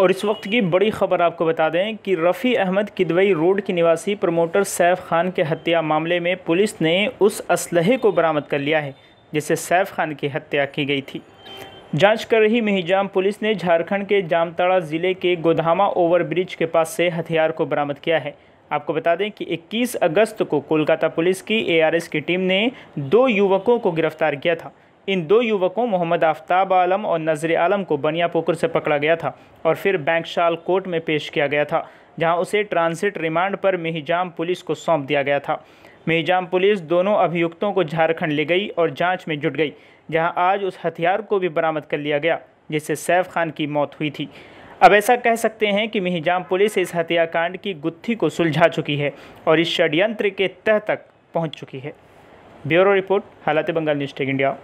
और इस वक्त की बड़ी खबर आपको बता दें कि रफ़ी अहमद किदवई रोड के निवासी प्रमोटर सैफ खान के हत्या मामले में पुलिस ने उस असलहे को बरामद कर लिया है जिसे सैफ खान की हत्या की गई थी जांच कर रही मिहिजाम पुलिस ने झारखंड के जामताड़ा ज़िले के गोधामा ओवरब्रिज के पास से हथियार को बरामद किया है आपको बता दें कि 21 अगस्त को कोलकाता पुलिस की एआरएस की टीम ने दो युवकों को गिरफ्तार किया था इन दो युवकों मोहम्मद आफ्ताब आलम और नज़र आलम को बनिया पोकर से पकड़ा गया था और फिर बैंकशाल कोर्ट में पेश किया गया था जहां उसे ट्रांसिट रिमांड पर मिहिजाम पुलिस को सौंप दिया गया था मिहिजाम पुलिस दोनों अभियुक्तों को झारखंड ले गई और जांच में जुट गई जहां आज उस हथियार को भी बरामद कर लिया गया जिससे सैफ खान की मौत हुई थी अब ऐसा कह सकते हैं कि मिहिजाम पुलिस इस हत्याकांड की गुत्थी को सुलझा चुकी है और इस षड्यंत्र के तह तक पहुँच चुकी है ब्यूरो रिपोर्ट हालात बंगाल न्यूज़ टेक इंडिया